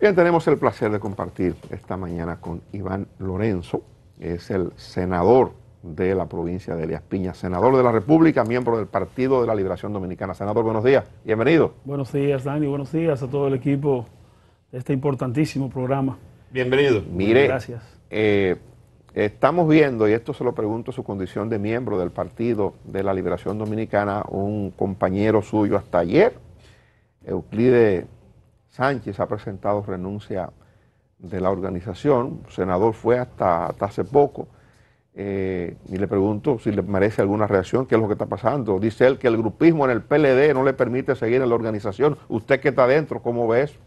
Bien, tenemos el placer de compartir esta mañana con Iván Lorenzo, es el senador de la provincia de Elías Piña, senador de la República, miembro del Partido de la Liberación Dominicana. Senador, buenos días, bienvenido. Buenos días, Dani, buenos días a todo el equipo de este importantísimo programa. Bienvenido. Mire, gracias. Eh, estamos viendo, y esto se lo pregunto su condición de miembro del Partido de la Liberación Dominicana, un compañero suyo hasta ayer, Euclide Sánchez ha presentado renuncia de la organización, senador fue hasta, hace poco, eh, y le pregunto si le merece alguna reacción, qué es lo que está pasando. Dice él que el grupismo en el PLD no le permite seguir en la organización. Usted que está adentro, ¿cómo ve eso?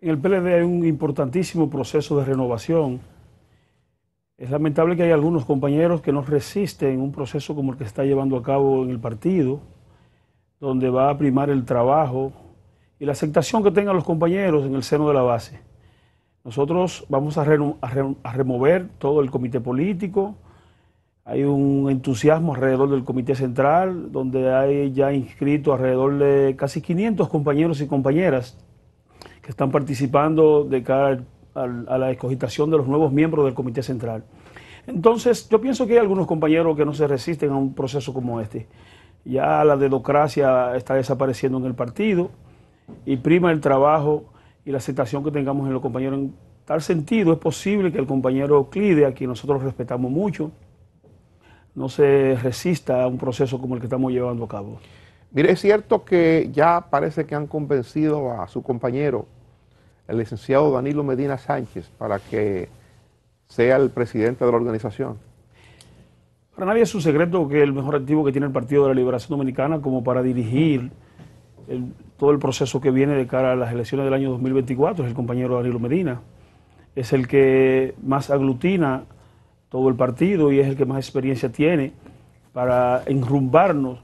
En el PLD hay un importantísimo proceso de renovación. Es lamentable que hay algunos compañeros que no resisten un proceso como el que está llevando a cabo en el partido, donde va a primar el trabajo, y la aceptación que tengan los compañeros en el seno de la base. Nosotros vamos a, remover todo el comité político, hay un entusiasmo alrededor del Comité Central, donde hay ya inscrito alrededor de casi 500 compañeros y compañeras que están participando de cara a la escogitación de los nuevos miembros del Comité Central. Entonces, yo pienso que hay algunos compañeros que no se resisten a un proceso como este. Ya la dedocracia está desapareciendo en el partido y prima el trabajo y la aceptación que tengamos en los compañeros. En tal sentido, es posible que el compañero Clide, a quien nosotros respetamos mucho, no se resista a un proceso como el que estamos llevando a cabo. Mire, es cierto que ya parece que han convencido a su compañero, el licenciado Danilo Medina Sánchez, para que sea el presidente de la organización. Para nadie es un secreto que el mejor activo que tiene el Partido de la Liberación Dominicana como para dirigir el, todo el proceso que viene de cara a las elecciones del año 2024, es el compañero Danilo Medina. Es el que más aglutina todo el partido y es el que más experiencia tiene para enrumbarnos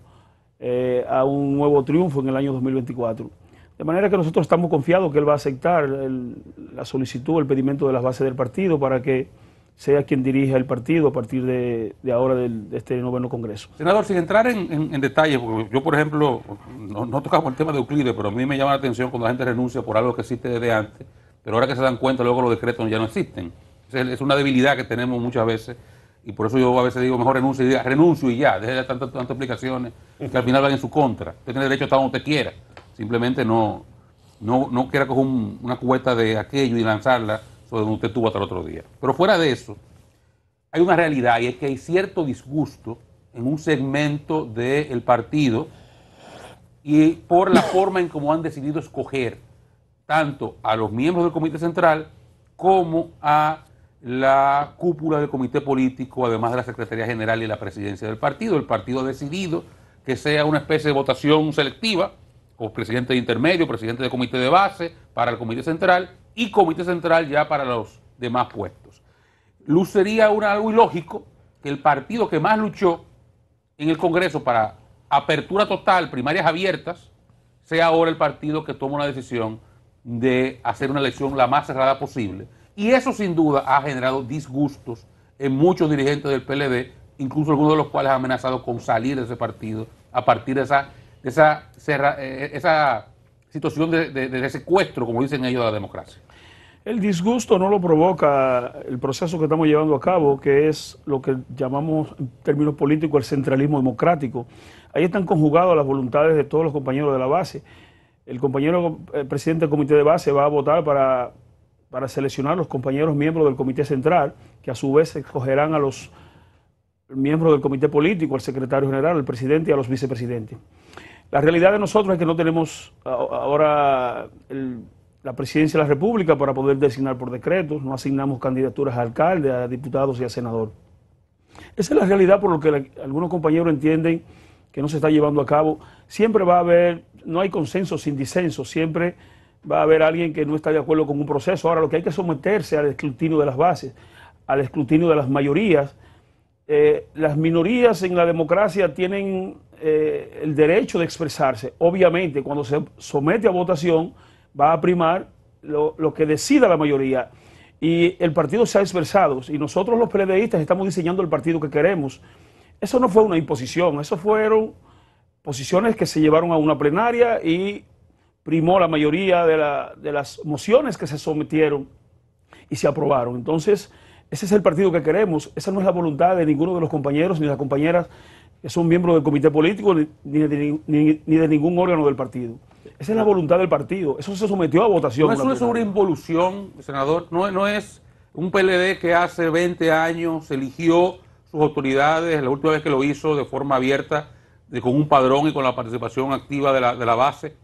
eh, a un nuevo triunfo en el año 2024. De manera que nosotros estamos confiados que él va a aceptar la solicitud, el pedimento de las bases del partido para que sea quien dirija el partido a partir de, ahora del, de este noveno Congreso. Senador, sin entrar en, en, detalles, porque yo, por ejemplo, no, no, tocamos el tema de Euclides, pero a mí me llama la atención cuando la gente renuncia por algo que existe desde antes, pero ahora que se dan cuenta, luego los decretos ya no existen. Es una debilidad que tenemos muchas veces y por eso yo a veces digo, mejor renuncio y diga, renuncio y ya, deje de tantas, tantas explicaciones que al final van en su contra. Usted tiene derecho a estar donde usted quiera, simplemente no, no, quiera coger una cubeta de aquello y lanzarla donde usted tuvo hasta el otro día. Pero fuera de eso, hay una realidad y es que hay cierto disgusto en un segmento del partido y por la forma en cómo han decidido escoger tanto a los miembros del Comité Central como a la cúpula del Comité Político, además de la Secretaría General y la Presidencia del partido. El partido ha decidido que sea una especie de votación selectiva, o presidente de intermedio, presidente de comité de base, para el Comité Central, y comité central ya para los demás puestos. Lucería algo ilógico que el partido que más luchó en el Congreso para apertura total, primarias abiertas, sea ahora el partido que toma la decisión de hacer una elección la más cerrada posible. Y eso sin duda ha generado disgustos en muchos dirigentes del PLD, incluso algunos de los cuales han amenazado con salir de ese partido a partir de esa, esa eh, situación de, secuestro, como dicen ellos, de la democracia. El disgusto no lo provoca el proceso que estamos llevando a cabo, que es lo que llamamos en términos políticos el centralismo democrático. Ahí están conjugadas las voluntades de todos los compañeros de la base. El compañero eh, presidente del comité de base va a votar para, para seleccionar los compañeros miembros del comité central, que a su vez escogerán a los miembros del comité político, al secretario general, al presidente y a los vicepresidentes. La realidad de nosotros es que no tenemos ahora la presidencia de la República para poder designar por decretos, no asignamos candidaturas a alcalde, a diputados y a senador. Esa es la realidad por lo que algunos compañeros entienden que no se está llevando a cabo. Siempre va a haber, no hay consenso sin disenso, siempre va a haber alguien que no está de acuerdo con un proceso. Ahora lo que hay que someterse al escrutinio de las bases, al escrutinio de las mayorías eh, las minorías en la democracia tienen eh, el derecho de expresarse. Obviamente, cuando se somete a votación, va a primar lo, que decida la mayoría. Y el partido se ha expresado, y nosotros los PLDistas estamos diseñando el partido que queremos. Eso no fue una imposición, eso fueron posiciones que se llevaron a una plenaria y primó la mayoría de, la, de las mociones que se sometieron y se aprobaron. Entonces, ese es el partido que queremos. Esa no es la voluntad de ninguno de los compañeros ni de las compañeras que son miembros del comité político ni de, ningún órgano del partido. Esa es la voluntad del partido. Eso se sometió a votación. No es una involución, senador. No, no es un PLD que hace 20 años eligió sus autoridades, la última vez que lo hizo de forma abierta, con un padrón y con la participación activa de la base,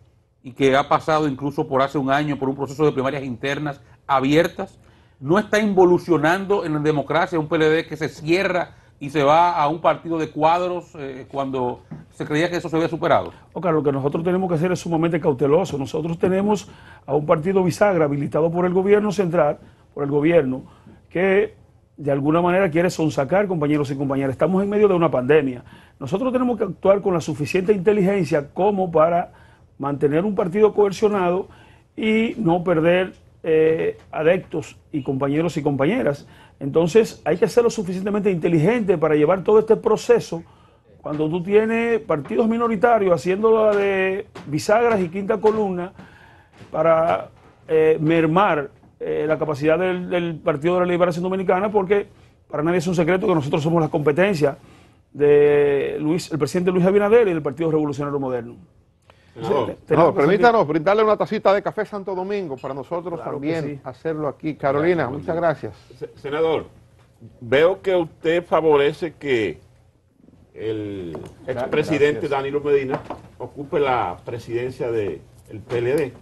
y que ha pasado incluso por hace un año por un proceso de primarias internas abiertas no está involucionando en la democracia, un PLD que se cierra y se va a un partido de cuadros eh, cuando se creía que eso se había superado. Oscar, lo que nosotros tenemos que hacer es sumamente cauteloso. Nosotros tenemos a un partido bisagra habilitado por el gobierno central, por el gobierno, que de alguna manera quiere sonsacar, compañeros y compañeras. Estamos en medio de una pandemia. Nosotros tenemos que actuar con la suficiente inteligencia como para mantener un partido coercionado y no perder eh, adeptos y compañeros y compañeras. Entonces hay que ser lo suficientemente inteligente para llevar todo este proceso cuando tú tienes partidos minoritarios haciéndola de bisagras y quinta columna para eh, mermar eh, la capacidad del, Partido de la Liberación Dominicana porque para nadie es un secreto que nosotros somos la competencia de el presidente Luis Abinader y del Partido Revolucionario Moderno. No, permítanos brindarle una tacita de café Santo Domingo para nosotros también hacerlo aquí. Carolina, muchas gracias. Senador, veo que usted favorece que el expresidente Danilo Medina ocupe la presidencia del PLD.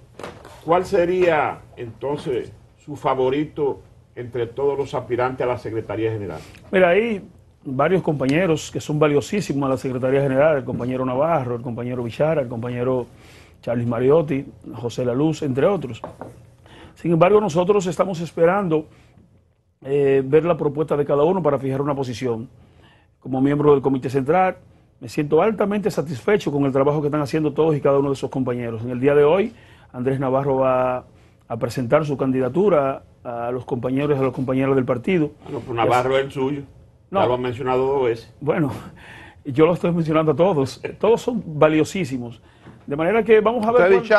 ¿Cuál sería entonces su favorito entre todos los aspirantes a la Secretaría General? Mira, ahí varios compañeros que son valiosísimos a la Secretaría General, el compañero Navarro, el compañero Bichara, el compañero Charles Mariotti, José Laluz, entre otros. Sin embargo, nosotros estamos esperando eh, ver la propuesta de cada uno para fijar una posición. Como miembro del Comité Central, me siento altamente satisfecho con el trabajo que están haciendo todos y cada uno de sus compañeros. En el día de hoy, Andrés Navarro va a presentar su candidatura a los compañeros y a los compañeros del partido. Pues Navarro es el suyo. No. lo han mencionado dos veces. Bueno, yo lo estoy mencionando a todos. Todos son valiosísimos. De manera que vamos a ver. ¿Usted,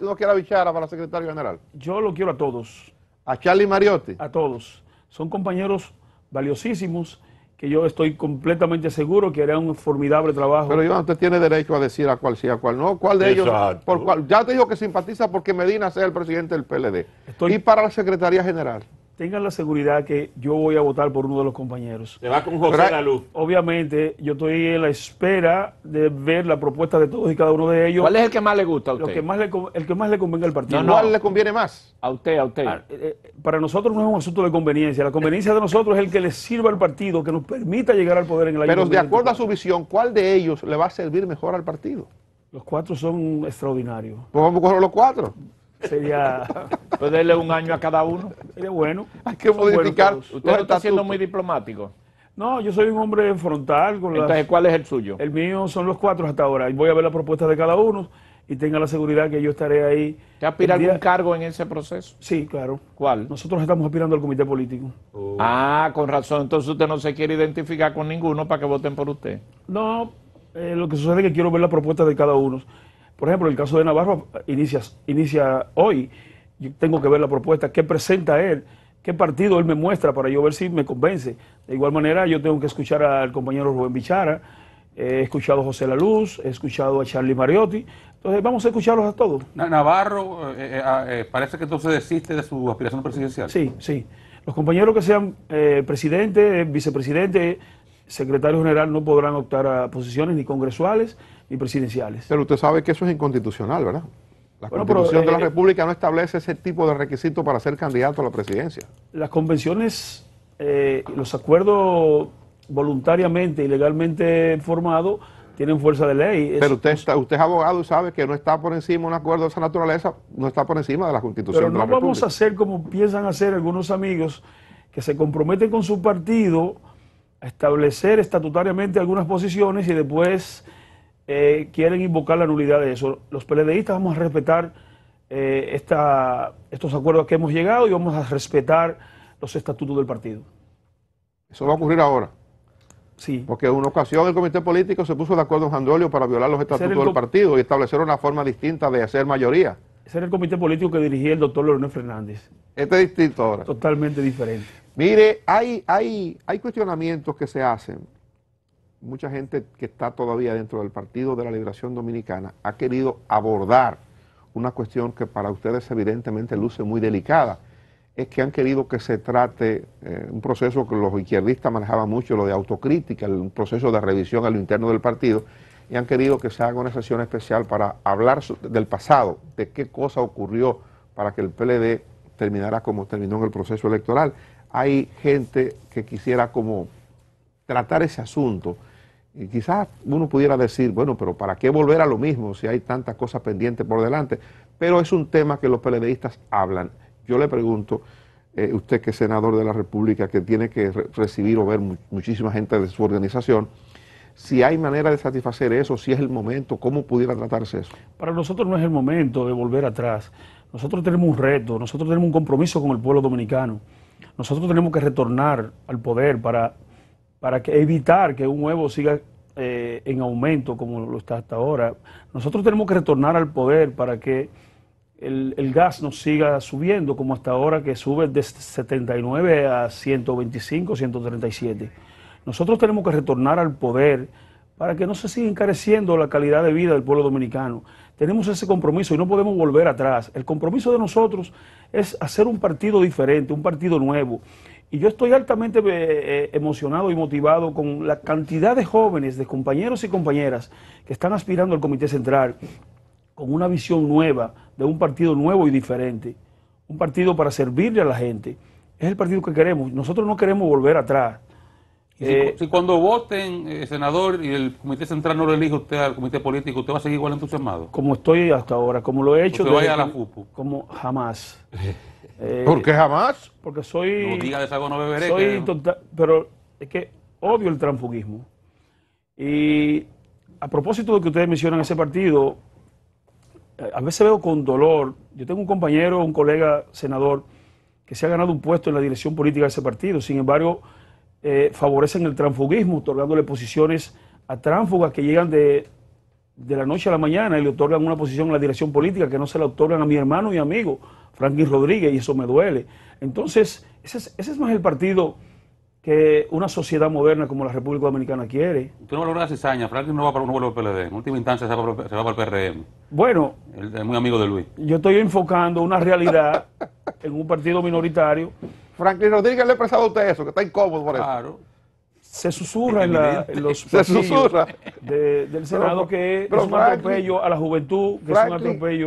no, quiere a Bichara para secretario general? Yo lo quiero a todos. ¿A Charlie Mariotti? A todos. Son compañeros valiosísimos que yo estoy completamente seguro que harán un formidable trabajo. Pero Iván, usted tiene derecho a decir a cual sea, cual, no. ¿Cuál de ellos? Por cual... Ya te digo que simpatiza porque Medina sea el presidente del PLD. ¿Y para la Secretaría General? tengan la seguridad que yo voy a votar por uno de los compañeros. Le va con José la Luz. Obviamente, yo estoy en la espera de ver la propuesta de todos y cada uno de ellos. ¿Cuál es el que más le gusta a usted? Lo que más el que más le convenga al partido. ¿Cuál le conviene más? A usted, a usted. Ah, eh, eh, para, nosotros no es un asunto de conveniencia. La conveniencia de nosotros es el que le sirva al partido, que nos permita llegar al poder en el Pero de acuerdo a su visión, ¿cuál de ellos le va a servir mejor al partido? Los cuatro son extraordinarios. Pues vamos a los cuatro. Sería pues, darle un año a cada uno. Sería bueno. Hay que modificar. Usted no está siendo muy diplomático. No, yo soy un hombre frontal. Con Entonces, ¿cuál es el suyo? El mío son los cuatro hasta ahora. Voy a ver la propuesta de cada uno y tenga la seguridad que yo estaré ahí. ¿Te aspira algún cargo en ese proceso? Sí, claro. ¿Cuál? Nosotros estamos aspirando al comité político. Oh. Ah, con razón. Entonces usted no se quiere identificar con ninguno para que voten por usted. No, eh, lo que sucede es que quiero ver la propuesta de cada uno por ejemplo, el caso de Navarro inicia, hoy. Yo tengo que ver la propuesta, qué presenta él, qué partido él me muestra para yo ver si me convence. De igual manera, yo tengo que escuchar al compañero Rubén Bichara, he escuchado a José La Luz, he escuchado a Charlie Mariotti. Entonces, vamos a escucharlos a todos. Navarro, eh, eh, ah, eh, parece que entonces desiste de su aspiración presidencial. Sí, sí. Los compañeros que sean presidente, vicepresidente, secretario general no podrán optar a posiciones ni congresuales y presidenciales. Pero usted sabe que eso es inconstitucional, ¿verdad? La Constitución de la eh, República no establece ese tipo de requisito para ser candidato a la presidencia. Las convenciones, eh, los acuerdos voluntariamente y legalmente formados tienen fuerza de ley. Pero usted, usted es abogado y sabe que no está por encima un acuerdo de esa naturaleza, no está por encima de la Constitución. Pero no vamos a hacer como piensan hacer algunos amigos que se comprometen con su partido a establecer estatutariamente algunas posiciones y después eh, quieren invocar la nulidad de eso. Los PLDistas vamos a respetar eh, estos acuerdos que hemos llegado y vamos a respetar los estatutos del partido. Eso va a ocurrir ahora. Sí. Porque en una ocasión el comité político se puso de acuerdo en Jandolio para violar los estatutos del partido y establecer una forma distinta de hacer mayoría. Ese era el comité político que dirigía el doctor Leonel Fernández. Este es distinto ahora. Totalmente diferente. Mire, hay, hay, hay cuestionamientos que se hacen mucha gente que está todavía dentro del Partido de la Liberación Dominicana ha querido abordar una cuestión que para ustedes evidentemente luce muy delicada, es que han querido que se trate eh, un proceso que los izquierdistas manejaban mucho, lo de autocrítica, un proceso de revisión a lo interno del partido, y han querido que se haga una sesión especial para hablar del pasado, de qué cosa ocurrió para que el PLD terminara como terminó en el proceso electoral. Hay gente que quisiera como tratar ese asunto y quizás uno pudiera decir, bueno, pero ¿para qué volver a lo mismo si hay tantas cosas pendientes por delante? Pero es un tema que los PLDistas hablan. Yo le pregunto, eh, usted que es senador de la República, que tiene que recibir o ver muchísima gente de su organización, si hay manera de satisfacer eso, si es el momento, cómo pudiera tratarse eso. Para nosotros no es el momento de volver atrás. Nosotros tenemos un reto, nosotros tenemos un compromiso con el pueblo dominicano. Nosotros tenemos que retornar al poder para para que, evitar que un huevo siga eh, en aumento como lo está hasta ahora. Nosotros tenemos que retornar al poder para que el, el gas no siga subiendo como hasta ahora, que sube de 79 a 125, 137. Nosotros tenemos que retornar al poder para que no se siga encareciendo la calidad de vida del pueblo dominicano. Tenemos ese compromiso y no podemos volver atrás. El compromiso de nosotros es hacer un partido diferente, un partido nuevo. Y yo estoy altamente eh, eh, emocionado y motivado con la cantidad de jóvenes, de compañeros y compañeras que están aspirando al Comité Central con una visión nueva, de un partido nuevo y diferente. Un partido para servirle a la gente. Es el partido que queremos. Nosotros no queremos volver atrás. Eh, si, cuando voten, eh, senador, y el Comité Central no lo elige usted al Comité Político, ¿usted va a seguir igual entusiasmado? Como estoy hasta ahora, como lo he hecho. vaya a la FUPU? Como jamás. Eh, ¿Por qué jamás? Porque soy... No diga de beberé. Soy tota- pero es que odio el transfugismo. Y a propósito de que ustedes mencionan ese partido, a veces veo con dolor, yo tengo un compañero, un colega senador, que se ha ganado un puesto en la dirección política de ese partido, sin embargo eh, favorecen el transfugismo, otorgándole posiciones a tránfugas que llegan de, la noche a la mañana y le otorgan una posición en la dirección política que no se la otorgan a mi hermano y amigo, Franklin Rodríguez, y eso me duele. Entonces, ese es, es más el partido que una sociedad moderna como la República Dominicana quiere. Tú no valoras la cizaña, Franklin no va para un nuevo PLD, en última instancia se va se va para el PRM. Bueno, es muy amigo de Luis. Yo estoy enfocando una realidad en un partido minoritario Franklin Rodríguez le ha expresado a usted eso, que está incómodo por eso. Claro. Se susurra en, los se susurra. del Senado que es un atropello a la juventud, que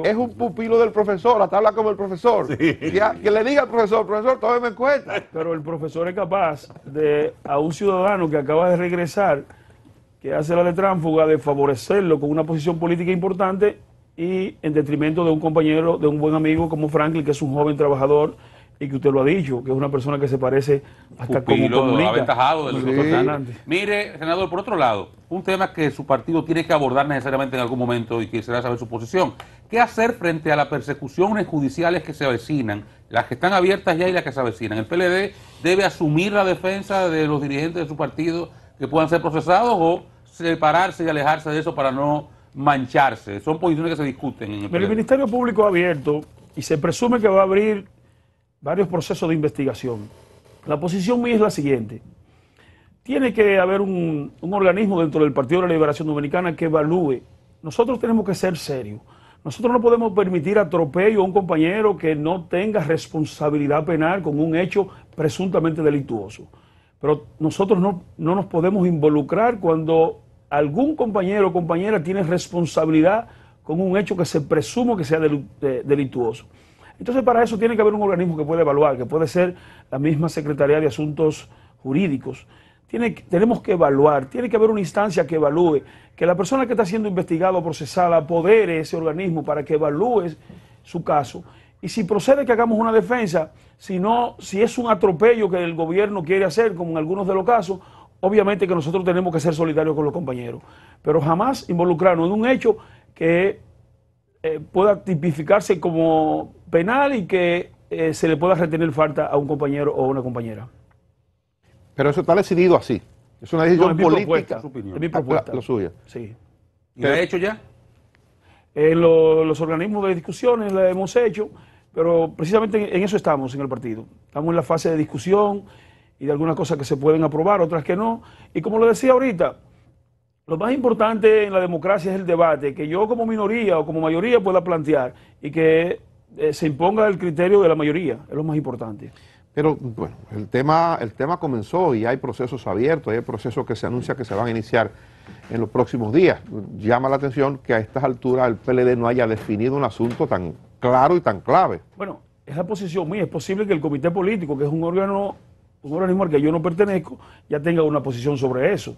es un pupilo del profesor, hasta habla como el profesor. Que, le diga al profesor, profesor, todavía me cuenta. Pero el profesor es capaz de, a un ciudadano que acaba de regresar, que hace la de de favorecerlo con una posición política importante y en detrimento de un compañero, de un buen amigo como Franklin, que es un joven trabajador y que usted lo ha dicho, que es una persona que se parece hasta Pupilo, como comunica. aventajado del sí. Mire, senador, por otro lado, un tema que su partido tiene que abordar necesariamente en algún momento y quisiera saber su posición. ¿Qué hacer frente a las persecuciones judiciales que se avecinan, las que están abiertas ya y las que se avecinan? ¿El PLD debe asumir la defensa de los dirigentes de su partido que puedan ser procesados o separarse y alejarse de eso para no mancharse? Son posiciones que se discuten. En el, PLD. el Ministerio Público ha abierto y se presume que va a abrir varios procesos de investigación. La posición mía es la siguiente. Tiene que haber un, organismo dentro del Partido de la Liberación Dominicana que evalúe. Nosotros tenemos que ser serios. Nosotros no podemos permitir atropello a un compañero que no tenga responsabilidad penal con un hecho presuntamente delictuoso. Pero nosotros no, no nos podemos involucrar cuando algún compañero o compañera tiene responsabilidad con un hecho que se presume que sea eh, delictuoso. Entonces, para eso tiene que haber un organismo que pueda evaluar, que puede ser la misma Secretaría de Asuntos Jurídicos. tenemos que evaluar, tiene que haber una instancia que evalúe, que la persona que está siendo investigada o procesada apodere ese organismo para que evalúe su caso. Y si procede que hagamos una defensa, si si es un atropello que el gobierno quiere hacer, como en algunos de los casos, obviamente que nosotros tenemos que ser solidarios con los compañeros, pero jamás involucrarnos en un hecho que eh, pueda tipificarse como penal y que eh, se le pueda retener falta a un compañero o una compañera. Pero eso está decidido así. Es una decisión política. Es mi propuesta. Ah, lo lo suya. Sí. lo ha hecho ya? En los organismos de discusiones lo hemos hecho, pero precisamente en eso estamos en el partido. Estamos en la fase de discusión y de algunas cosas que se pueden aprobar, otras que no. Y como lo decía ahorita, lo más importante en la democracia es el debate, que yo como minoría o como mayoría pueda plantear y que eh, se imponga el criterio de la mayoría, es lo más importante. Pero bueno, el tema, el tema comenzó y hay procesos abiertos, hay procesos que se anuncia que se van a iniciar en los próximos días. Llama la atención que a estas alturas el PLD no haya definido un asunto tan claro y tan clave. Bueno, esa posición mía, es posible que el comité político, que es un órgano, un organismo al que yo no pertenezco, ya tenga una posición sobre eso.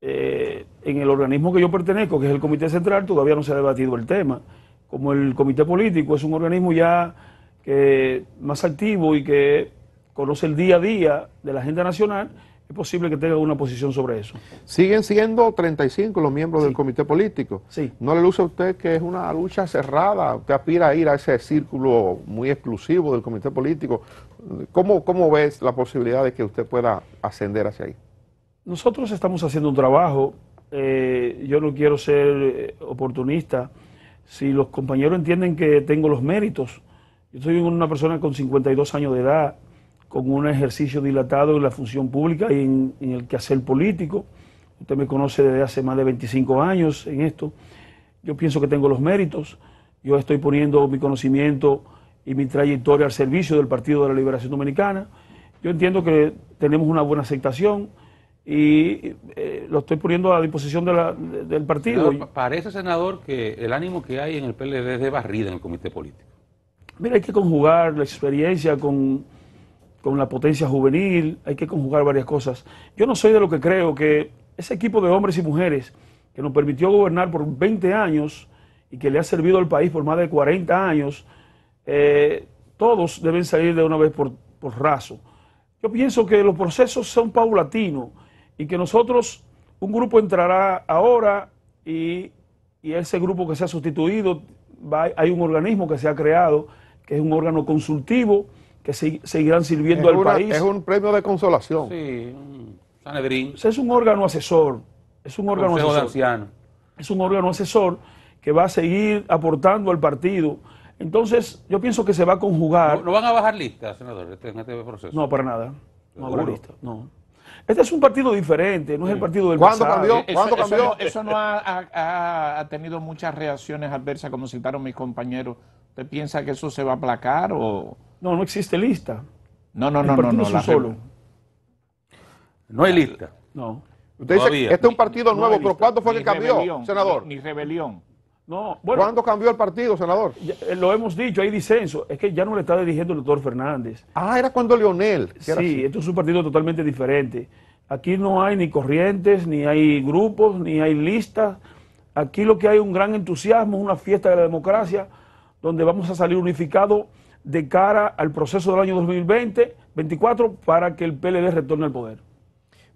Eh, en el organismo que yo pertenezco, que es el Comité Central, todavía no se ha debatido el tema. Como el Comité Político es un organismo ya que más activo y que conoce el día a día de la agenda nacional, es posible que tenga una posición sobre eso. Siguen siendo 35 los miembros del comité político. ¿No le luce a usted que es una lucha cerrada? ¿Usted aspira a ir a ese círculo muy exclusivo del comité político? ¿Cómo, cómo ves la posibilidad de que usted pueda ascender hacia ahí? Nosotros estamos haciendo un trabajo, eh, yo no quiero ser eh, oportunista, si los compañeros entienden que tengo los méritos, yo soy una persona con 52 años de edad, con un ejercicio dilatado en la función pública y en, en el quehacer político, usted me conoce desde hace más de 25 años en esto, yo pienso que tengo los méritos, yo estoy poniendo mi conocimiento y mi trayectoria al servicio del Partido de la Liberación Dominicana, yo entiendo que tenemos una buena aceptación, y eh, lo estoy poniendo a disposición la, del partido. parece, senador, que el ánimo que hay en el PLD es de barrida en el comité político. Mira, hay que conjugar la experiencia con, la potencia juvenil, hay que conjugar varias cosas. Yo no soy de lo que creo que ese equipo de hombres y mujeres que nos permitió gobernar por 20 años y que le ha servido al país por más de 40 años, eh, todos deben salir de una vez por, por raso. Yo pienso que los procesos son paulatinos y que nosotros, un grupo entrará ahora y, ese grupo que se ha sustituido, hay un organismo que se ha creado, que es un órgano consultivo, que seguirán sirviendo al país. Es un premio de consolación. Sí, un Sanedrín. Es un órgano asesor. Es un órgano Consejo asesor. es un órgano asesor que va a seguir aportando al partido. Entonces, yo pienso que se va a conjugar. ¿No, van a bajar listas, senador, en este proceso? No, para nada. No lista, no. Este es un partido diferente, no es el partido del ¿Cuándo cambió? Eh, ¿Cuándo cambió? Eso, no, ha, tenido muchas reacciones adversas, como citaron mis compañeros. ¿Usted piensa que eso se va a aplacar o...? No, no existe lista. No, no, no, no, no, no. solo. No hay lista. No. Usted dice este es un partido nuevo, pero ¿cuándo fue que cambió, senador? ni rebelión. No, ¿Cuándo cambió el partido, senador? Eh, lo hemos dicho, hay disenso. Es que ya no le está dirigiendo el doctor Fernández. Ah, era cuando Leonel. Sí, esto es un partido totalmente diferente. Aquí no hay ni corrientes, ni hay grupos, ni hay listas. Aquí lo que hay es un gran entusiasmo, una fiesta de la democracia, donde vamos a salir unificados de cara al proceso del año 2020, 24, para que el PLD retorne al poder.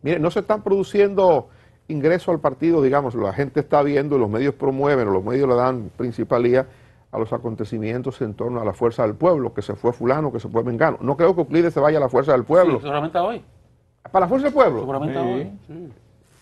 Mire, no se están produciendo ingreso al partido, digamos, la gente está viendo, los medios promueven, los medios le dan principalía a los acontecimientos en torno a la fuerza del pueblo, que se fue fulano, que se fue vengano, No creo que Euclides se vaya a la fuerza del pueblo. hoy. ¿Para la fuerza del pueblo? Seguramente hoy.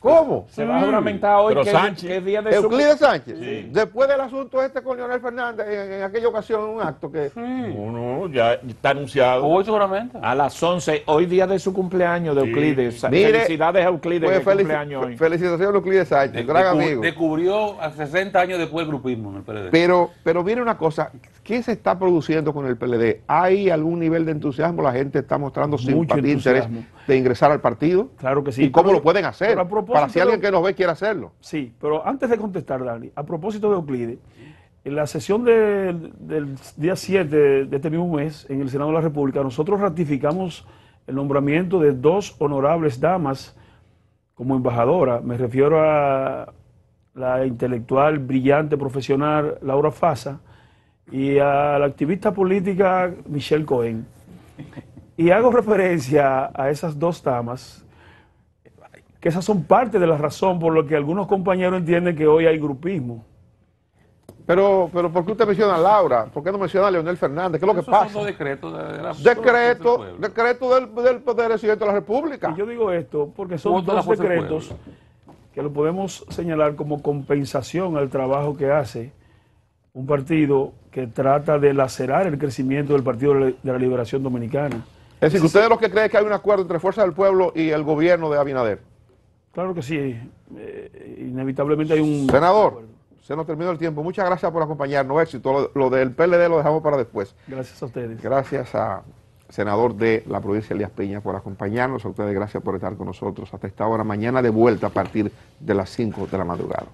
¿Cómo? Se va a juramentar hoy que, es día de Euclides Sánchez. Después del asunto este con Leonel Fernández, en, aquella ocasión, un acto que... Sí. No, ya está anunciado. Hoy seguramente. A las 11, hoy día de su cumpleaños de Euclides. Felicidades a Euclides Felicidades Felicitaciones a Euclides Sánchez, gran amigo. Descubrió a 60 años después el grupismo en el PLD. Pero, pero mire una cosa, ¿qué se está produciendo con el PLD? ¿Hay algún nivel de entusiasmo? ¿La gente está mostrando Mucho interés de ingresar al partido? Claro que sí. ¿Y cómo lo pueden hacer? para si alguien que nos ve quiere hacerlo. Sí, pero antes de contestar, Dani, a propósito de Euclides, en la sesión del, día 7 de, de este mismo mes en el Senado de la República, nosotros ratificamos el nombramiento de dos honorables damas como embajadora. Me refiero a la intelectual brillante profesional Laura Fasa y a la activista política Michelle Cohen. Y hago referencia a esas dos damas que esas son parte de la razón por lo que algunos compañeros entienden que hoy hay grupismo. Pero, pero ¿por qué usted menciona a Laura? ¿Por qué no menciona a Leonel Fernández? ¿Qué es lo que pasa? Son decreto, del, decreto del, poder presidente de la República. Y yo digo esto porque son dos decretos que lo podemos señalar como compensación al trabajo que hace un partido que trata de lacerar el crecimiento del Partido de la Liberación Dominicana. Es decir, ustedes los que creen que hay un acuerdo entre Fuerza del Pueblo y el gobierno de Abinader. Claro que sí. Eh, inevitablemente hay un... Senador, se nos terminó el tiempo. Muchas gracias por acompañarnos. Éxito. Lo, lo, del PLD lo dejamos para después. Gracias a ustedes. Gracias a senador de la provincia de Elías Peña por acompañarnos. A ustedes gracias por estar con nosotros hasta esta hora. Mañana de vuelta a partir de las 5 de la madrugada.